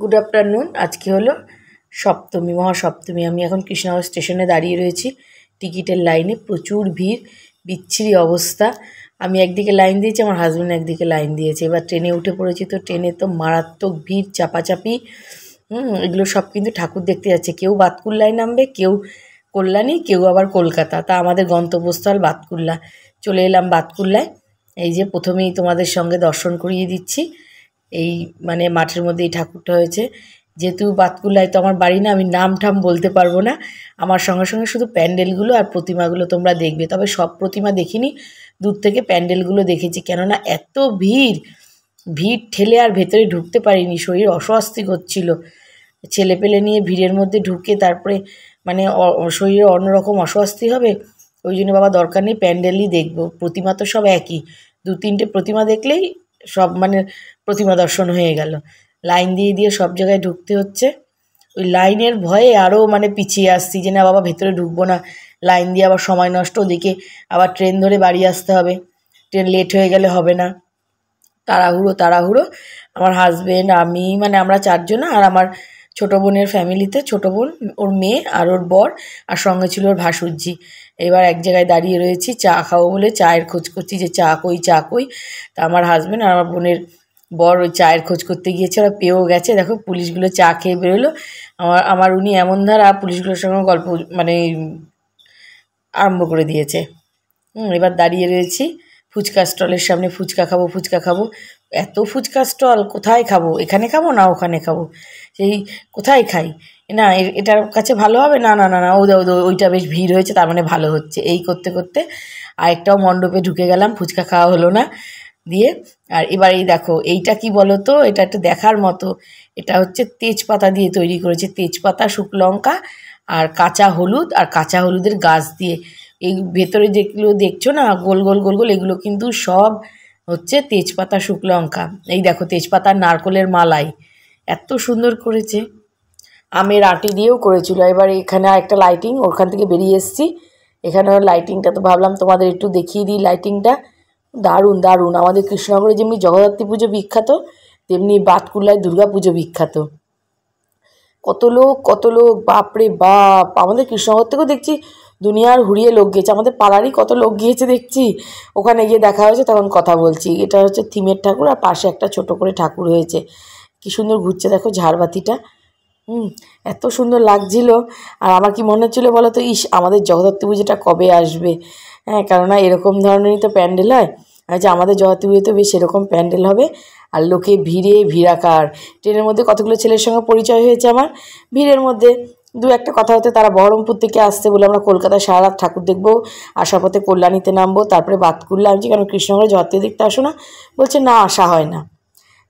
good afternoon আজকে হলো সপ্তমী মহাসপ্তমী আমি এখন কৃষ্ণনগর স্টেশনে দাঁড়িয়ে রয়েছি টিকিটের লাইনে প্রচুর ভিড় বিচ্ছিরি অবস্থা আমি একদিকে লাইন দিয়েছি আমার হাজব্যান্ড একদিকে লাইন দিয়েছে এবার ট্রেনে উঠে পড়েছি তো ট্রেনে তো মারাত্মক ভিড় চাপাচাপি হুম এগুলো সব কিন্তু ঠাকুর দেখতে যাচ্ছে কেউ বাতকুল্লায় নামবে কেউ কল্যাণী কেউ আবার কলকাতা তা আমাদের গন্তব্যস্থল বাতকুল্লা চলে এলাম বাতকুল্লায় এই যে প্রথমেই তোমাদের সঙ্গে দর্শন করিয়ে দিচ্ছি এই মানে মাঠের মধ্যে এই ঠাকুরটা হয়েছে যেহেতু বাতকুল্লায় তো আমার বাড়ি না আমি নাম ঠাম বলতে পারবো না আমার সঙ্গে সঙ্গে শুধু প্যান্ডেলগুলো আর প্রতিমাগুলো তোমরা দেখবে তবে সব প্রতিমা দেখিনি দূর থেকে প্যান্ডেলগুলো দেখেছি কেননা এত ভিড় ভিড় ঠেলে আর ভেতরে ঢুকতে পারিনি শরীর অস্বস্তি করছিল ছেলে পেলে নিয়ে ভিড়ের মধ্যে ঢুকে তারপরে মানে শরীরে অন্যরকম অস্বস্তি হবে ওই জন্য বাবা দরকার নেই প্যান্ডেলই দেখবো প্রতিমা তো সব একই দু তিনটে প্রতিমা দেখলেই সব মানে প্রতিমা দর্শন হয়ে গেল লাইন দিয়ে দিয়ে সব জায়গায় ঢুকতে হচ্ছে ওই লাইনের ভয়ে আরও মানে পিছিয়ে আসছি যে না বাবা ভেতরে ঢুকবো না লাইন দিয়ে আবার সময় নষ্ট ওদিকে আবার ট্রেন ধরে বাড়ি আসতে হবে ট্রেন লেট হয়ে গেলে হবে না তাড়াহুড়ো তাড়াহুড়ো আমার হাজব্যান্ড আমি মানে আমরা চারজন আর আমার ছোটো বোনের ফ্যামিলিতে ছোটো বোন ওর মেয়ে আর ওর বর আর সঙ্গে ছিল ওর ভাসুরজি এবার এক জায়গায় দাঁড়িয়ে রয়েছি চা খাবো বলে চায়ের খোঁজ করছি যে চা কই চা কই তা আমার হাজব্যান্ড আর আমার বোনের বর ওই চায়ের খোঁজ করতে গিয়েছে ওরা পেয়েও গেছে দেখো পুলিশগুলো চা খেয়ে বেরোলো আমার আমার উনি এমন ধারা পুলিশগুলোর সঙ্গে গল্প মানে আরম্ভ করে দিয়েছে এবার দাঁড়িয়ে রয়েছি ফুচকা স্টলের সামনে ফুচকা খাবো ফুচকা খাবো এত ফুচকা স্টল কোথায় খাবো এখানে খাবো না ওখানে খাবো সেই কোথায় খাই না এটার কাছে ভালো হবে না না না না ওদা ওদা ওইটা বেশ ভিড় হয়েছে তার মানে ভালো হচ্ছে এই করতে করতে আর একটাও মণ্ডপে ঢুকে গেলাম ফুচকা খাওয়া হলো না দিয়ে আর এবার এই দেখো এইটা কি বলো তো এটা একটু দেখার মতো এটা হচ্ছে তেজপাতা দিয়ে তৈরি করেছে তেজপাতা শুকলঙ্কা আর কাঁচা হলুদ আর কাঁচা হলুদের গাছ দিয়ে এই ভেতরে যেগুলো দেখছো না গোল গোল গোল গোল এগুলো কিন্তু সব হচ্ছে তেজপাতা শুকলঙ্কা এই দেখো তেজপাতা নারকলের মালাই এত সুন্দর করেছে আমের আটি দিয়েও করেছিল এবার এখানে একটা লাইটিং ওখান থেকে বেরিয়ে এসেছি এখানে লাইটিংটা তো ভাবলাম তোমাদের একটু দেখিয়ে দিই লাইটিংটা দারুণ দারুণ আমাদের কৃষ্ণনগরে যেমনি জগদ্ধাত্রী পুজো বিখ্যাত তেমনি বাতকুল্লায় দুর্গা পুজো বিখ্যাত কত লোক কত লোক বাপরে বাপ আমাদের কৃষ্ণনগর থেকেও দেখছি দুনিয়ার হুড়িয়ে লোক গিয়েছে আমাদের পাড়ারই কত লোক গিয়েছে দেখছি ওখানে গিয়ে দেখা হয়েছে তখন কথা বলছি এটা হচ্ছে থিমের ঠাকুর আর পাশে একটা ছোট করে ঠাকুর হয়েছে কি সুন্দর ঘুরছে দেখো ঝাড়বাতিটা হুম এত সুন্দর লাগছিল আর আমার কি মনে হচ্ছিলো বলো তো ইস আমাদের জগদ্ধাত্রী পুজোটা কবে আসবে হ্যাঁ কেননা এরকম ধরনেরই তো প্যান্ডেল হয় যে আমাদের জগদ্ধাত্রী পুজোতে বেশ এরকম প্যান্ডেল হবে আর লোকে ভিড়ে ভিড়াকার ট্রেনের মধ্যে কতগুলো ছেলের সঙ্গে পরিচয় হয়েছে আমার ভিড়ের মধ্যে দু একটা কথা হতে তারা বহরমপুর থেকে আসছে বলে আমরা কলকাতায় সারা রাত ঠাকুর দেখবো আসার পথে কল্যাণীতে নামবো তারপরে বাদ করলাম যে কেন কৃষ্ণগড়ে ঝড়তে দেখতে আসো না বলছে না আসা হয় না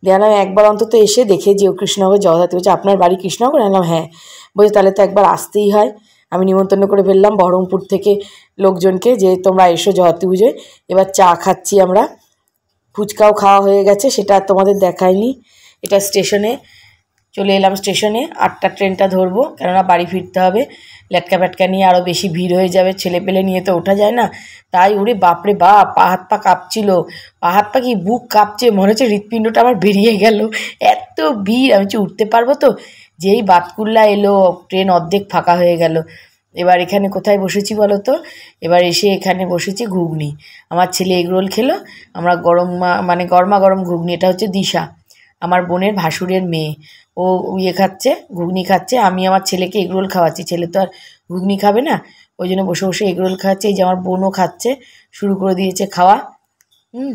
দিয়ে একবার অন্তত এসে দেখে যে ও কৃষ্ণনগর জগদ্ধাতে বলছে আপনার বাড়ি কৃষ্ণগর আনলাম হ্যাঁ বলছে তাহলে তো একবার আসতেই হয় আমি নিমন্ত্রণ করে ফেললাম বহরমপুর থেকে লোকজনকে যে তোমরা এসো জহতি পুজোয় এবার চা খাচ্ছি আমরা ফুচকাও খাওয়া হয়ে গেছে সেটা তোমাদের দেখায়নি এটা স্টেশনে চলে এলাম স্টেশনে আটটা ট্রেনটা ধরবো কেননা বাড়ি ফিরতে হবে ল্যাটকা ফ্যাটকা নিয়ে আরও বেশি ভিড় হয়ে যাবে ছেলে পেলে নিয়ে তো ওঠা যায় না তাই ওরে বাপরে বাপ পা হাত পা কাঁপছিল পা হাত পা কি বুক কাঁপছে মনে হচ্ছে হৃৎপিণ্ডটা আমার বেরিয়ে গেল এত ভিড় আমি হচ্ছে উঠতে পারবো তো যেই বাতকুল্লা এলো ট্রেন অর্ধেক ফাঁকা হয়ে গেল এবার এখানে কোথায় বসেছি বলো তো এবার এসে এখানে বসেছি ঘুগনি আমার ছেলে এগরোল খেলো আমরা গরম মানে গরমা গরম ঘুগনি এটা হচ্ছে দিশা আমার বোনের ভাসুরের মেয়ে ও ইয়ে খাচ্ছে ঘুগনি খাচ্ছে আমি আমার ছেলেকে এগরোল খাওয়াচ্ছি ছেলে তো আর ঘুগনি খাবে না ওই জন্য বসে বসে এগরোল খাওয়াচ্ছে এই যে আমার বোনও খাচ্ছে শুরু করে দিয়েছে খাওয়া হুম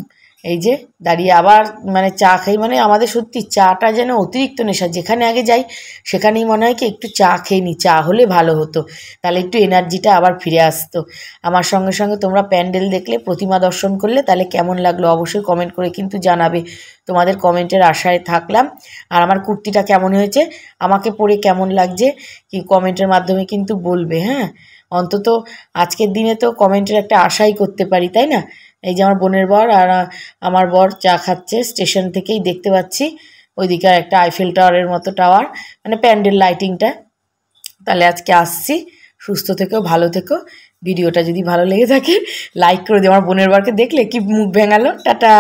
এই যে দাঁড়িয়ে আবার মানে চা খাই মানে আমাদের সত্যি চাটা যেন অতিরিক্ত নেশা যেখানে আগে যাই সেখানেই মনে হয় কি একটু চা খেয়ে নিই চা হলে ভালো হতো তাহলে একটু এনার্জিটা আবার ফিরে আসতো আমার সঙ্গে সঙ্গে তোমরা প্যান্ডেল দেখলে প্রতিমা দর্শন করলে তাহলে কেমন লাগলো অবশ্যই কমেন্ট করে কিন্তু জানাবে তোমাদের কমেন্টের আশায় থাকলাম আর আমার কুর্তিটা কেমন হয়েছে আমাকে পরে কেমন লাগছে কি কমেন্টের মাধ্যমে কিন্তু বলবে হ্যাঁ অন্তত আজকের দিনে তো কমেন্টের একটা আশাই করতে পারি তাই না এই যে আমার বোনের বর আর আমার বর চা খাচ্ছে স্টেশন থেকেই দেখতে পাচ্ছি ওইদিকে আর একটা আইফেল টাওয়ারের মতো টাওয়ার মানে প্যান্ডেল লাইটিংটা তাহলে আজকে আসছি সুস্থ থেকেও ভালো থেকো ভিডিওটা যদি ভালো লেগে থাকে লাইক করে দিও আমার বোনের বারকে দেখলে কি মুখ ভেঙালো টাটা